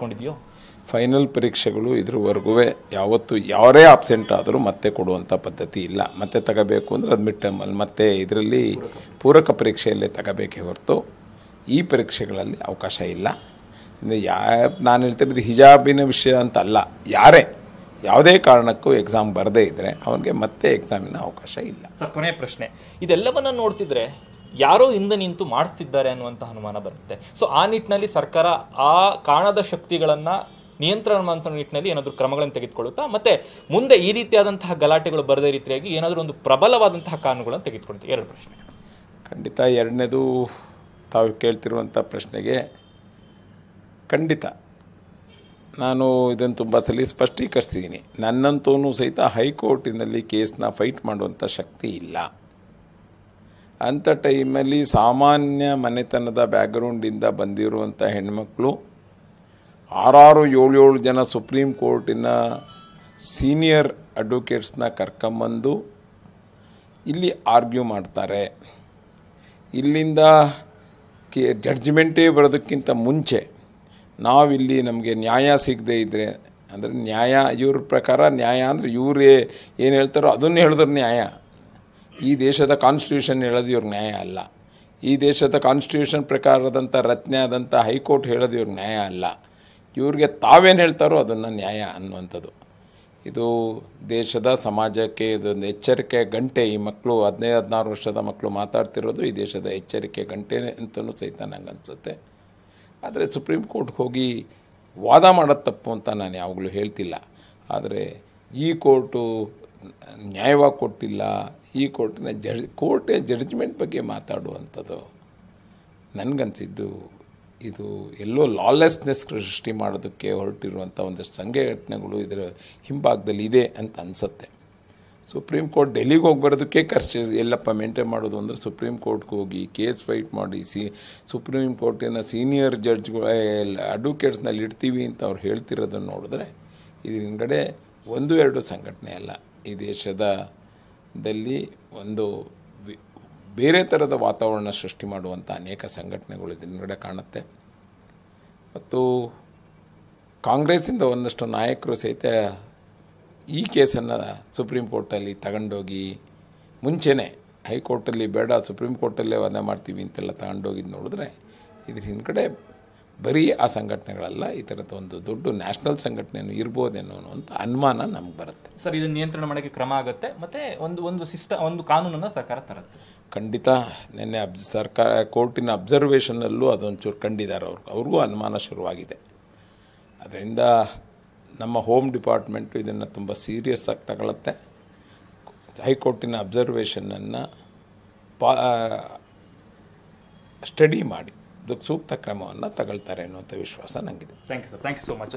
ಕೊಂಡಿದೆಯೋ final ಪರೀಕ್ಷೆಗಳು ಇದ್ರವರೆಗೂ ಯಾವತ್ತು ಯಾರೇ ಆಬ್ಸೆಂಟ್ ಆದರೂ ಮತ್ತೆ ಕೊಡುವಂಥ ಪದ್ಧತಿ ಇಲ್ಲ ಮತ್ತೆ ತಗೋಬೇಕು ಅಂದರೆ ಅದು ಮಿಡ್ ಟರ್ಮಲ್ಲಿ ಮತ್ತೆ ಇದರಲ್ಲಿ ಪೂರಕ ಪರೀಕ್ಷೆಯಲ್ಲೇ ತಗೋಬೇಕೇ ಹೊರತು ಈ ಪರೀಕ್ಷೆಗಳಲ್ಲಿ ಅವಕಾಶ ಇಲ್ಲ ಯಾ ನಾನು ಹೇಳ್ತಿರೋದು ಹಿಜಾಬಿನ ವಿಷಯ ಅಂತ ಅಲ್ಲ ಯಾರೇ ಯಾವುದೇ ಕಾರಣಕ್ಕೂ ಎಕ್ಸಾಮ್ ಬರದೇ ಇದ್ದರೆ ಅವನಿಗೆ ಮತ್ತೆ ಎಕ್ಸಾಮಿನ ಅವಕಾಶ ಇಲ್ಲ ಸರ್ ಕೊನೆಯ ಪ್ರಶ್ನೆ ಇದೆಲ್ಲವನ್ನು ನೋಡ್ತಿದ್ರೆ ಯಾರೋ ಹಿಂದೆ ನಿಂತು ಮಾಡಿಸ್ತಿದ್ದಾರೆ ಅನ್ನುವಂಥ ಅನುಮಾನ ಬರುತ್ತೆ ಸೊ ಆ ನಿಟ್ಟಿನಲ್ಲಿ ಸರ್ಕಾರ ಆ ಕಾಣದ ಶಕ್ತಿಗಳನ್ನು ನಿಯಂತ್ರಣ ಮಾಡುವಂಥ ನಿಟ್ಟಿನಲ್ಲಿ ಏನಾದರೂ ಕ್ರಮಗಳನ್ನು ತೆಗೆದುಕೊಳ್ಳುತ್ತಾ ಮತ್ತೆ ಮುಂದೆ ಈ ರೀತಿಯಾದಂತಹ ಗಲಾಟೆಗಳು ಬರದೇ ರೀತಿಯಾಗಿ ಏನಾದರೂ ಒಂದು ಪ್ರಬಲವಾದಂತಹ ಕಾನೂನುಗಳನ್ನು ತೆಗೆದುಕೊಳ್ತೀವಿ ಎರಡು ಪ್ರಶ್ನೆ ಖಂಡಿತ ಎರಡನೇದು ತಾವು ಕೇಳ್ತಿರುವಂಥ ಪ್ರಶ್ನೆಗೆ ಖಂಡಿತ ನಾನು ಇದನ್ನು ತುಂಬ ಸಲ ಸ್ಪಷ್ಟೀಕರಿಸಿದ್ದೀನಿ ನನ್ನಂತೂ ಸಹಿತ ಹೈಕೋರ್ಟಿನಲ್ಲಿ ಕೇಸನ್ನ ಫೈಟ್ ಮಾಡುವಂಥ ಶಕ್ತಿ ಇಲ್ಲ ಅಂಥ ಟೈಮಲ್ಲಿ ಸಾಮಾನ್ಯ ಮನೆತನದ ಬ್ಯಾಕ್ಗ್ರೌಂಡಿಂದ ಬಂದಿರುವಂಥ ಹೆಣ್ಮಕ್ಕಳು ಆರಾರು ಏಳು ಏಳು ಜನ ಸುಪ್ರೀಂ ಕೋರ್ಟಿನ ಸೀನಿಯರ್ ಅಡ್ವೊಕೇಟ್ಸ್ನ ಕರ್ಕೊಂಬಂದು ಇಲ್ಲಿ ಆರ್ಗ್ಯೂ ಮಾಡ್ತಾರೆ ಇಲ್ಲಿಂದ ಕೆ ಜಡ್ಜ್ಮೆಂಟೇ ಬರೋದಕ್ಕಿಂತ ಮುಂಚೆ ನಾವಿಲ್ಲಿ ನಮಗೆ ನ್ಯಾಯ ಸಿಗದೇ ಇದ್ದರೆ ಅಂದರೆ ನ್ಯಾಯ ಇವ್ರ ಪ್ರಕಾರ ನ್ಯಾಯ ಅಂದರೆ ಇವರೇ ಏನು ಹೇಳ್ತಾರೋ ಅದನ್ನು ಹೇಳಿದ್ರೆ ನ್ಯಾಯ ಈ ದೇಶದ ಕಾನ್ಸ್ಟಿಟ್ಯೂಷನ್ ಹೇಳೋದು ಇವ್ರ ನ್ಯಾಯ ಅಲ್ಲ ಈ ದೇಶದ ಕಾನ್ಸ್ಟಿಟ್ಯೂಷನ್ ಪ್ರಕಾರದಂಥ ರಚನೆ ಆದಂಥ ಹೈಕೋರ್ಟ್ ಹೇಳೋದು ಇವ್ರ ನ್ಯಾಯ ಅಲ್ಲ ಇವ್ರಿಗೆ ತಾವೇನು ಹೇಳ್ತಾರೋ ಅದನ್ನು ನ್ಯಾಯ ಅನ್ನುವಂಥದ್ದು ಇದು ದೇಶದ ಸಮಾಜಕ್ಕೆ ಇದೊಂದು ಎಚ್ಚರಿಕೆ ಗಂಟೆ ಈ ಮಕ್ಕಳು ಹದಿನೈದು ಹದಿನಾರು ವರ್ಷದ ಮಕ್ಕಳು ಮಾತಾಡ್ತಿರೋದು ಈ ದೇಶದ ಎಚ್ಚರಿಕೆ ಗಂಟೆ ಅಂತಲೂ ಸಹಿತ ನಂಗೆ ಅನಿಸುತ್ತೆ ಆದರೆ ಸುಪ್ರೀಂ ಕೋರ್ಟ್ಗೆ ಹೋಗಿ ವಾದ ಮಾಡೋದು ತಪ್ಪು ಅಂತ ನಾನು ಯಾವಾಗಲೂ ಹೇಳ್ತಿಲ್ಲ ಆದರೆ ಈ ಕೋರ್ಟು ನ್ಯಾಯವಾಗಿ ಕೊಟ್ಟಿಲ್ಲ ಈ ಕೋರ್ಟಿನ ಜಡ್ ಕೋರ್ಟಿನ ಜಡ್ಜ್ಮೆಂಟ್ ಬಗ್ಗೆ ಮಾತಾಡುವಂಥದ್ದು ನನಗನ್ಸಿದ್ದು ಇದು ಎಲ್ಲೋ ಲಾಲೆಸ್ನೆಸ್ ಸೃಷ್ಟಿ ಮಾಡೋದಕ್ಕೆ ಹೊರಟಿರುವಂಥ ಒಂದಷ್ಟು ಸಂಘಟನೆಗಳು ಇದರ ಹಿಂಭಾಗದಲ್ಲಿ ಇದೆ ಅಂತ ಅನಿಸುತ್ತೆ ಸುಪ್ರೀಂ ಕೋರ್ಟ್ ಡೆಲ್ಲಿಗೆ ಹೋಗಿ ಬರೋದಕ್ಕೆ ಖರ್ಚು ಎಲ್ಲಪ್ಪ ಮೇಂಟೈನ್ ಮಾಡೋದು ಅಂದರೆ ಸುಪ್ರೀಂ ಕೋರ್ಟ್ಗೆ ಹೋಗಿ ಕೇಸ್ ಫೈಟ್ ಮಾಡಿ ಸಿ ಸುಪ್ರೀಂ ಕೋರ್ಟಿನ ಸೀನಿಯರ್ ಜಡ್ಜ್ಗಳು ಅಡ್ವೊಕೇಟ್ಸ್ನಲ್ಲಿ ಇಡ್ತೀವಿ ಅಂತ ಅವ್ರು ಹೇಳ್ತಿರೋದನ್ನು ನೋಡಿದ್ರೆ ಇದ್ರ ಒಂದು ಎರಡು ಸಂಘಟನೆ ಅಲ್ಲ ಈ ದೇಶದ ದಲ್ಲಿ ಒಂದು ಬೇರೆ ಥರದ ವಾತಾವರಣ ಸೃಷ್ಟಿ ಮಾಡುವಂಥ ಅನೇಕ ಸಂಘಟನೆಗಳು ಹಿಂದುಗಡೆ ಕಾಣುತ್ತೆ ಮತ್ತು ಕಾಂಗ್ರೆಸ್ಸಿಂದ ಒಂದಷ್ಟು ನಾಯಕರು ಸಹಿತ ಈ ಕೇಸನ್ನು ಸುಪ್ರೀಂ ಕೋರ್ಟಲ್ಲಿ ತಗೊಂಡೋಗಿ ಮುಂಚೆನೇ ಹೈಕೋರ್ಟಲ್ಲಿ ಬೇಡ ಸುಪ್ರೀಂ ಕೋರ್ಟಲ್ಲೇ ವಾದ ಮಾಡ್ತೀವಿ ಅಂತೆಲ್ಲ ತಗೊಂಡೋಗಿದ್ದು ನೋಡಿದ್ರೆ ಇದ್ರ ಹಿಂದ್ಗಡೆ ಬರೀ ಆ ಸಂಘಟನೆಗಳಲ್ಲ ಈ ಥರದ ಒಂದು ದೊಡ್ಡ ನ್ಯಾಷನಲ್ ಸಂಘಟನೆಯನ್ನು ಇರ್ಬೋದೇನೋ ಅಂತ ಅನುಮಾನ ನಮ್ಗೆ ಬರುತ್ತೆ ಸರ್ ಇದನ್ನು ನಿಯಂತ್ರಣ ಮಾಡೋಕ್ಕೆ ಕ್ರಮ ಆಗುತ್ತೆ ಮತ್ತು ಒಂದು ಒಂದು ಸಿಸ್ಟ ಒಂದು ಕಾನೂನನ್ನು ಸರ್ಕಾರ ತರುತ್ತೆ ಖಂಡಿತ ನಿನ್ನೆ ಅಬ್ ಸರ್ಕಾರ ಕೋರ್ಟಿನ ಅಬ್ಸರ್ವೇಷನಲ್ಲೂ ಅದೊಂಚೂರು ಕಂಡಿದ್ದಾರೆ ಅವ್ರಿಗೆ ಅವ್ರಿಗೂ ಅನುಮಾನ ಶುರುವಾಗಿದೆ ಅದರಿಂದ ನಮ್ಮ ಹೋಮ್ ಡಿಪಾರ್ಟ್ಮೆಂಟು ಇದನ್ನು ತುಂಬ ಸೀರಿಯಸ್ ಆಗಿ ತಗೊಳ್ಳುತ್ತೆ ಹೈಕೋರ್ಟಿನ ಅಬ್ಸರ್ವೇಷನನ್ನು ಪಾ ಸ್ಟಡಿ ಮಾಡಿ ಸೂಕ್ತ ಕ್ರಮವನ್ನು ತಗೊಳ್ತಾರೆ ಅನ್ನುವಂಥ ವಿಶ್ವಾಸ ನನಗಿದೆ thank you sir thank you so much